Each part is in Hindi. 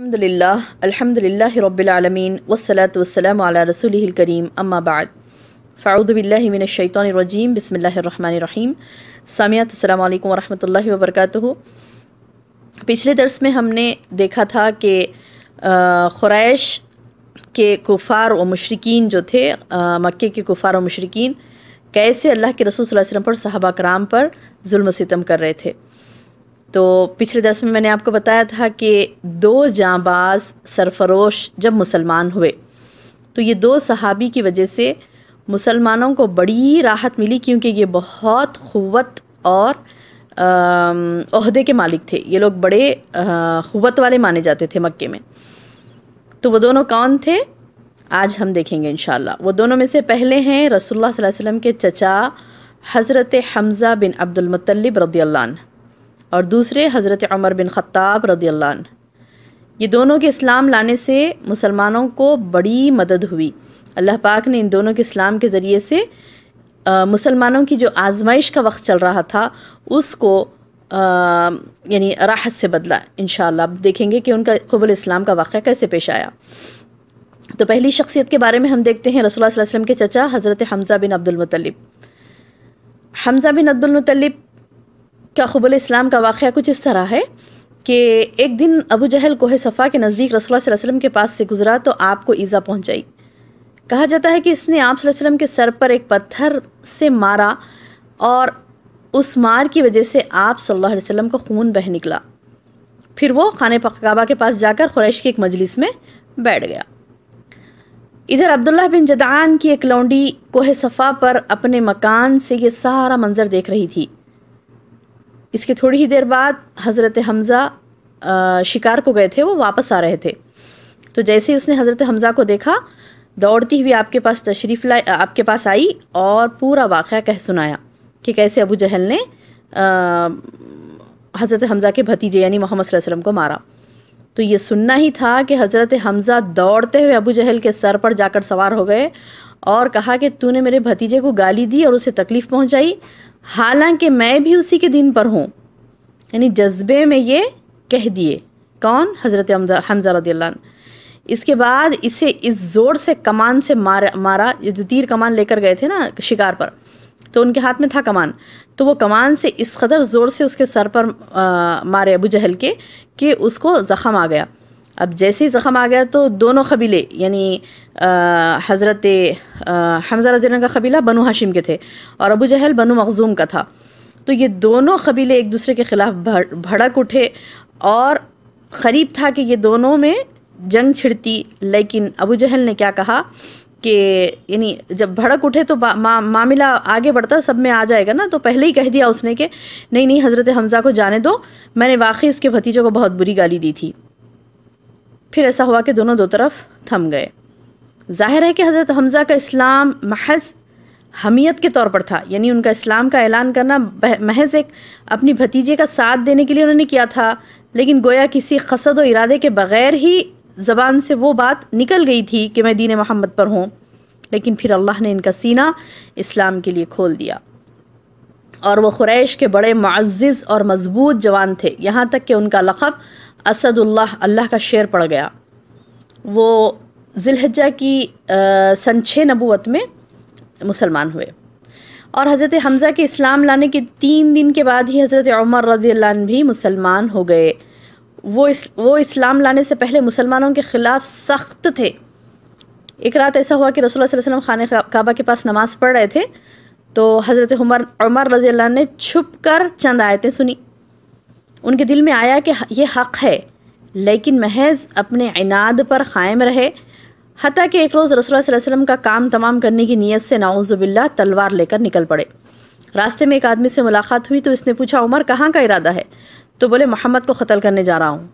अल्हम्दुलिल्लाह अल्हम्दुलिल्लाह रब्बिलआलमीन वस्सलातु वस्सलामु अला रसूलिहिल करीम अम्मा बाद फ़ाउदु बिल्लाहि मिनश शैतानिर रजीम बिस्मिल्लाहिर रहमानिर रहीम सामियात अस्सलाम वालेकुम व रहमतुल्लाहि व बरकातुहू पिछले दर्स में हमने देखा था कि ख़ुरैश के कुफ़ार व मशरकिन जो थे मक्के के कुफ़ार व मशरकिन कैसे अल्लाह के रसूल वसम पर सहाबा कराम पर जुल्म सितम कर रहे थे तो पिछले दस में मैंने आपको बताया था कि दो जांबाज सरफरोश जब मुसलमान हुए तो ये दो सहाबी की वजह से मुसलमानों को बड़ी राहत मिली क्योंकि ये बहुत क़वत और अहदे के मालिक थे ये लोग बड़े क़वत वाले माने जाते थे मक्के में तो वो दोनों कौन थे आज हम देखेंगे इन वो दोनों में से पहले हैं रसोल्ला वसम के चचा हज़रत हमज़ा बिन अब्दुलमतलब रदील्ला और दूसरे हज़रत अमर बिन ख़त्ताब रदील ये दोनों के इस्लाम लाने से मुसलमानों को बड़ी मदद हुई अल्लाह पाक ने इन दोनों के इस्लाम के ज़रिए से मुसलमानों की जो आजमाइश का वक्त चल रहा था उसको यानी राहत से बदला इन अब देखेंगे कि उनका कबुल इस्लाम का वाक़ कैसे पेश आया तो पहली शख्सियत के बारे में हम देखते हैं रसोल्ला वसलम के चचा हज़रत हमज़ा बिन अब्दुलमतलब हमज़ा बिन अब्दुलमतलब काखबुल इस्लाम का वाक़ कुछ इस तरह है कि एक दिन अबू जहल कोह सफ़ा के नज़दीक रसोल वसलम के पास से गुज़रा तो आपको ईज़ा पहुँचाई कहा जाता है कि इसने आप वसलम के सर पर एक पत्थर से मारा और उस मार की वजह से आप सल्लल्लाहु अलैहि वसल्लम का खून बह निकला फिर वो खाने पकबा के पास जाकर खुरैश की एक मजलिस में बैठ गया इधर अब्दुल्ला बिन जदान की एक लौंडी कोह सफ़ा पर अपने मकान से ये सारा मंज़र देख रही थी इसके थोड़ी ही देर बाद हज़रत हमज़ा शिकार को गए थे वो वापस आ रहे थे तो जैसे ही उसने हज़रत हमज़ा को देखा दौड़ती हुई आपके पास तशरीफ़ लाई आपके पास आई और पूरा वाक़ कह सुनाया कि कैसे अबू जहल ने हज़रत हमज़ा के भतीजे यानी मोहम्मद वसल्लम को मारा तो ये सुनना ही था कि हज़रत हमज़ा दौड़ते हुए अबू जहल के सर पर जाकर सवार हो गए और कहा कि तूने मेरे भतीजे को गाली दी और उसे तकलीफ़ पहुंचाई हालांकि मैं भी उसी के दिन पर हूँ यानी जज्बे में ये कह दिए कौन हज़रत हमज़ा रदी इसके बाद इसे इस ज़ोर से कमान से मार मारा जो तीर कमान लेकर गए थे ना शिकार पर तो उनके हाथ में था कमान तो वो कमान से इस कदर ज़ोर से उसके सर पर आ, मारे अबू जहल के कि उसको ज़ख़म आ गया अब जैसे ही ज़ख़म आ गया तो दोनों कबीले यानी हज़रत हमज़ा रजन का कबीला बनु हाशिम के थे और अबू जहल बनु मखजूम का था तो ये दोनों कबीले एक दूसरे के ख़िलाफ़ भड़क उठे और क़रीब था कि ये दोनों में जंग छिड़ती लेकिन अबू जहल ने क्या कहा कि यानी जब भड़क उठे तो मा, मामला आगे बढ़ता सब में आ जाएगा ना तो पहले ही कह दिया उसने कि नहीं नहीं हज़रत हमज़ा को जाने दो मैंने वाकई इसके भतीजे को बहुत बुरी गाली दी थी फिर ऐसा हुआ कि दोनों दो तरफ थम गए जाहिर है कि हज़रत हमज़ा का इस्लाम महज हमीयत के तौर पर था यानी उनका इस्लाम का ऐलान करना महज एक अपनी भतीजे का साथ देने के लिए उन्होंने किया था लेकिन गोया किसी कसद व इरादे के बग़ैर ही ज़बान से वो बात निकल गई थी कि मैं दीन मोहम्मद पर हूँ लेकिन फिर अल्लाह ने इनका सीना इस्लाम के लिए खोल दिया और वो ख़ुरैश के बड़े मज़ज़ और मज़बूत जवान थे यहाँ तक कि उनका लक़ब असदुल्लाह अल्लाह का शेर पड़ गया वो जिलहजा की सन छः नबूत में मुसलमान हुए और हज़रत हमज़ा के इस्लाम लाने के तीन दिन के बाद ही हज़रत उमर रज़ी भी मुसलमान हो गए वो इस वो इस्लाम लाने से पहले मुसलमानों के ख़िलाफ़ सख्त थे एक रात ऐसा हुआ कि रसोल्ला वसल्लम खान काबा के पास नमाज़ पढ़ रहे थे तो हज़रत उमर उमर रज़ी ने छुप कर चंद आयतें सुनी उनके दिल में आया कि ये हक़ है लेकिन महज अपने इनाद पर क़ायम रहे हती कि एक रोज़ रसोल्ला का काम तमाम करने की नीयत से नाउज़बिल्ला तलवार लेकर निकल पड़े रास्ते में एक आदमी से मुलाकात हुई तो इसने पूछा उमर कहाँ का इरादा है तो बोले मोहम्मद को कतल करने जा रहा हूँ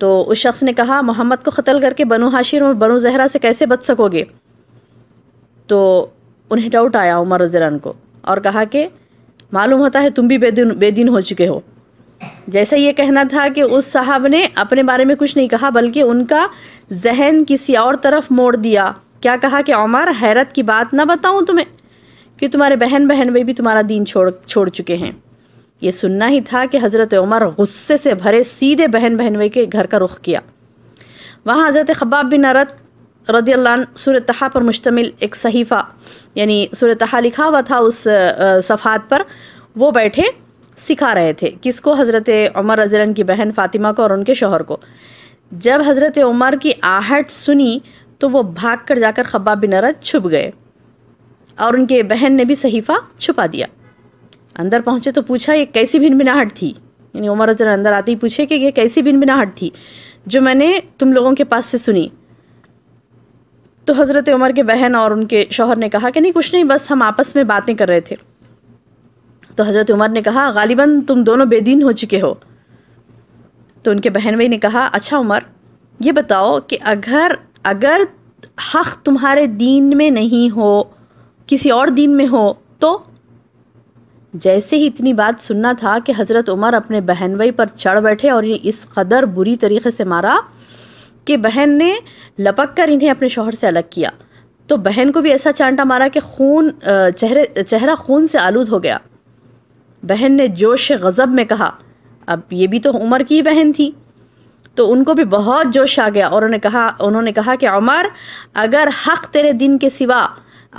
तो उस शख्स ने कहा मोहम्मद को कतल करके बनो हाशिर और बनो जहरा से कैसे बच सकोगे तो उन्हें डाउट आया उमर रजरान को और कहा कि मालूम होता है तुम भी बेदिन बेदीन हो चुके हो जैसे ये कहना था कि उस साहब ने अपने बारे में कुछ नहीं कहा बल्कि उनका जहन किसी और तरफ मोड़ दिया क्या कहा कि उमर हैरत की बात ना बताऊँ तुम्हें कि तुम्हारे बहन बहन भाई भी तुम्हारा दीन छोड़ छोड़ चुके हैं ये सुनना ही था कि हज़रत उमर गुस्से से भरे सीधे बहन बहन भाई के घर का रुख किया वहाँ हज़रत खबाब बिन अरत रदी सूरत पर मुश्तमिल एक सहीफ़ा यानी सूरत लिखा हुआ था उस सफ़ात पर वो बैठे सिखा रहे थे किसको हज़रत उमर रजरन की बहन फ़ातिमा को और उनके शोहर को जब हज़रत उमर की आहट सुनी तो वो भाग कर जाकर खब्बा बिन रद छुप गए और उनके बहन ने भी सहीफ़ा छुपा दिया अंदर पहुँचे तो पूछा ये कैसी भिन भिनभिनाहट थी यानी उमर रजरन अंदर आते ही पूछे कि ये कैसी भिन भिनभिनाहट थी जो मैंने तुम लोगों के पास से सुनी तो हज़रत उमर के बहन और उनके शोहर ने कहा कि नहीं कुछ नहीं बस हम आपस में बातें कर रहे थे तो हज़रत उमर ने कहा गालिबा तुम दोनों बेदीन हो चुके हो तो उनके बहन भाई ने कहा अच्छा उमर ये बताओ कि अगर अगर हक़ तुम्हारे दीन में नहीं हो किसी और दीन में हो तो जैसे ही इतनी बात सुनना था कि हज़रत उमर अपने बहन भाई पर चढ़ बैठे और ये इस कदर बुरी तरीके से मारा कि बहन ने लपक कर इन्हें अपने शोहर से अलग किया तो बहन को भी ऐसा चांटा मारा कि खून चेहरे चेहरा खून से आलूद हो गया बहन ने जोश गज़ब में कहा अब ये भी तो उमर की बहन थी तो उनको भी बहुत जोश आ गया और उन्होंने कहा उन्होंने कहा कि उमर अगर हक तेरे दिन के सिवा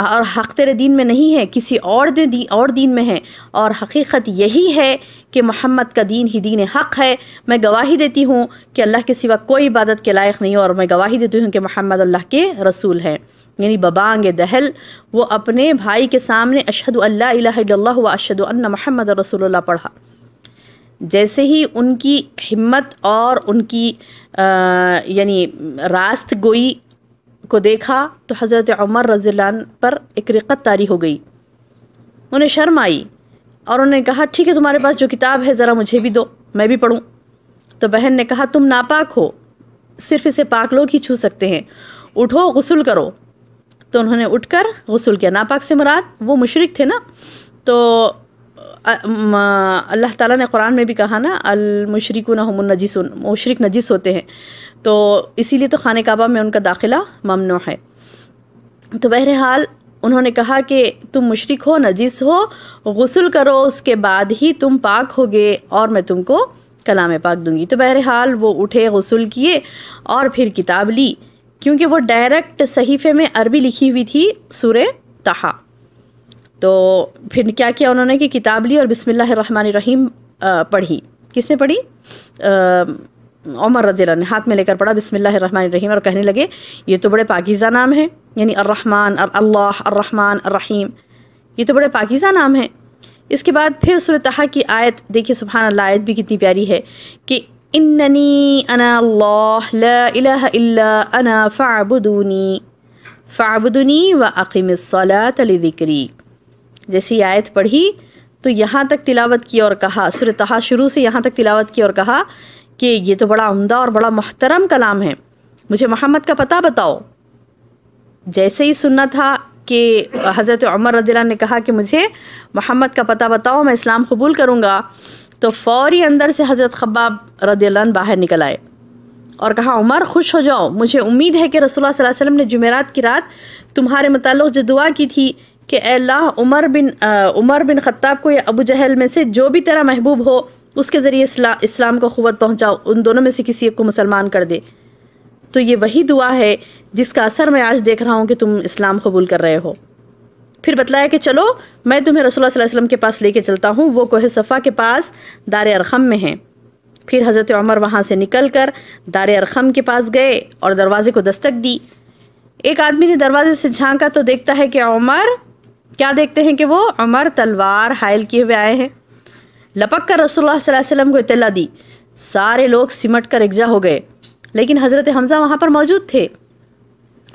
और हक़ तेरे दीन में नहीं है किसी और दिन दी और दीन में है और हकीकत यही है कि मोहम्मद का दीन ही दीन हक़ है मैं गवाही देती हूँ कि अल्लाह के सिवा कोई इबादत के लायक नहीं और मैं गवाही देती हूँ कि मोहम्मद अल्लाह के रसूल है यानी बबांग दहल वो अपने भाई के सामने अशद अल्लाह व अशद महमद रसूल पढ़ा जैसे ही उनकी हिम्मत और उनकी यानी रास्त गोई को देखा तो हज़रत उमर रजील्लान पर एक रिकत तारी हो गई उन्हें शर्म आई और उन्होंने कहा ठीक है तुम्हारे पास जो किताब है ज़रा मुझे भी दो मैं भी पढ़ूँ तो बहन ने कहा तुम नापाक हो सिर्फ इसे पाक लोग ही छू सकते हैं उठो गसल करो तो उन्होंने उठकर गसल किया नापाक से मुराद वो मुशरक थे ना तो अल्लाह ताला ने कुरान में भी कहा ना अलमशरक नजीस मशरक नजीस होते हैं तो इसीलिए तो खान काबा में उनका दाखिला ममनो है तो बहरहाल उन्होंने कहा कि तुम मुशरक हो नजिस हो गसल करो उसके बाद ही तुम पाक होगे और मैं तुमको कलाम पाक दूंगी तो बहरहाल वो उठे गसल किए और फिर किताब ली क्योंकि वो डायरेक्ट सहीफ़े में अरबी लिखी हुई थी सुर तहा तो फिर क्या किया उन्होंने कि किताब ली और बिसमिल्ल रहीम पढ़ी किसने पढ़ी उमर रजी ने हाथ में लेकर पढ़ा बिसमिल्लामान रहीम और कहने लगे ये तो बड़े पाकिज़ा नाम है यानी अर्रहमान अल्लाह अर्रहमान रहीम ये तो बड़े पाकिज़ा नाम है इसके बाद फिर सुरत की आयत देखिए सुबहान अल्लाह आयत भी कितनी प्यारी है कि इन्नी फ़ाबुदूनी व अकीम सलात दिक्री जैसी आयत पढ़ी तो यहाँ तक तिलावत की और कहा सुरतहा शुरू से यहाँ तक तिलावत की और कहा कि ये तो बड़ा उमदा और बड़ा मोहतरम कलाम है मुझे मोहम्मद का पता बताओ जैसे ही सुनना था कि हज़रत उमर रदी ने कहा कि मुझे मोहम्मद का पता बताओ मैं इस्लाम कबूल करूँगा तो फौरी अंदर से हज़रत खब्बाब रजीला बाहर निकल आए और कहा उमर खुश हो जाओ मुझे उम्मीद है कि रसोल्ला वसलम ने जुमेरात की रात तुम्हारे मतलब जो दुआ की थी कि अल्लाह उमर बिन आ, उमर बिन ख़त्ताब को या अबू जहल में से जो भी तेरा महबूब हो उसके ज़रिए इस्ला, इस्लाम को क़वत पहुँचाओ उन दोनों में से किसी एक को मुसलमान कर दे तो ये वही दुआ है जिसका असर मैं आज देख रहा हूँ कि तुम इस्लाम कबूल कर रहे हो फिर बतलाया कि चलो मैं तुम्हें रसोल वसल्लम के पास लेके चलता हूँ वो कोह सफ़ा के पास दार अरखम में हैं फिर हज़रत उमर वहाँ से निकल कर दार अरखम के पास गए और दरवाज़े को दस्तक दी एक आदमी ने दरवाज़े से झांका तो देखता है कि उमर क्या देखते हैं कि वो अमर तलवार हायल किए हुए आए हैं लपक कर रसोल वसम को इतला दी सारे लोग सिमट कर एकजा हो गए लेकिन हज़रत हमज़ा वहाँ पर मौजूद थे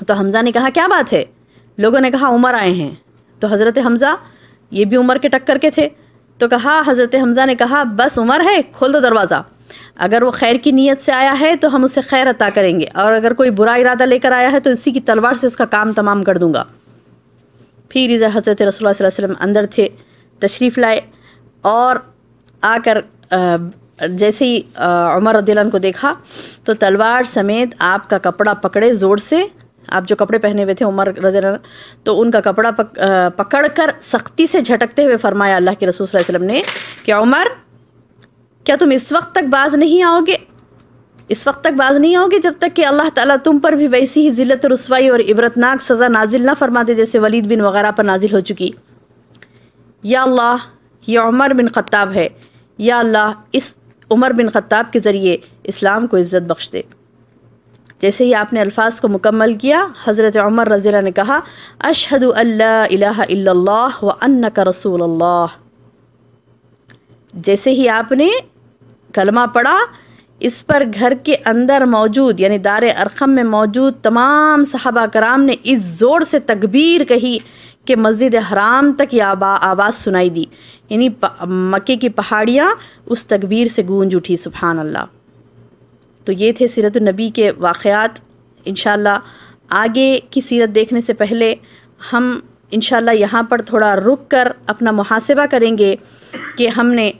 तो हमज़ा ने कहा क्या बात है लोगों ने कहा उमर आए हैं तो हज़रत हमज़ा ये भी उमर के टक्कर के थे तो कहा हज़रत हमज़ा ने कहा बस उमर है खोल दो दरवाज़ा अगर वो खैर की नीयत से आया है तो हम उसे खैर अता करेंगे और अगर कोई बुरा इरादा लेकर आया है तो इसी की तलवार से उसका काम तमाम कर दूंगा फिर इधर हज़रत रसोल्ला वसम अंदर थे तशरीफ़ लाए और आकर जैसे ही उमर रदीलान को देखा तो तलवार समेत आपका कपड़ा पकड़े ज़ोर से आप जो कपड़े पहने हुए थे उमर रजन तो उनका कपड़ा पक, पकड़ कर सख्ती से झटकते हुए फरमाया अल्लाह के रसूल वसलम ने कि उमर क्या तुम इस वक्त तक बाज नहीं आओगे इस वक्त तक बाज नहीं होगी जब तक कि अल्लाह ताला तुम पर भी वैसी ही जिलत रसवाई और इबरतनाक सज़ा नाजिल ना फरमाते जैसे वलीद बिन वगैरह पर नाजिल हो चुकी या अल्लाह यह उमर बिन ख़त्ताब है या अल्लाह इस उमर बिन ख़त्ताब के ज़रिए इस्लाम को इज़्ज़त बख्श दे जैसे ही आपने अल्फाज को मुकम्मल किया हज़रत उमर रज़ीला ने कहा अशहद अल्लाह व अन्न का रसूल जैसे ही आपने कलमा पढ़ा इस पर घर के अंदर मौजूद यानी दार अरखम में मौजूद तमाम सहाबा कराम ने इस ज़ोर से तकबीर कही कि मस्जिद हराम तक ये आवाज़ सुनाई दी यानी मक्के की पहाड़ियाँ उस तकबीर से गूंज उठी सुबहान अल्लाह तो ये थे सीरत नबी के वाक़ात इन आगे की सीरत देखने से पहले हम इन यहाँ पर थोड़ा रुक कर अपना मुहासबा करेंगे कि हमने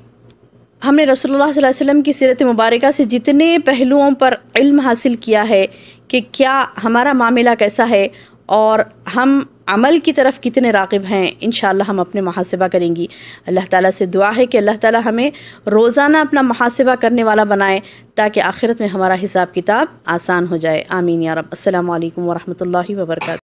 हमने रसोल्ला वसम की सीरत मुबारक से जितने पहलुओं पर इल्म हासिल किया है कि क्या हमारा मामला कैसा है और हम अमल की तरफ कितने रागब हैं इन हम अपने महासबा करेंगी अल्लाह ताला से दुआ है कि अल्लाह ताला हमें रोज़ाना अपना महासबा करने वाला बनाए ताकि आखिरत में हमारा हिसाब किताब आसान हो जाए आमीन या रब अल्लाम वरहमल वर्क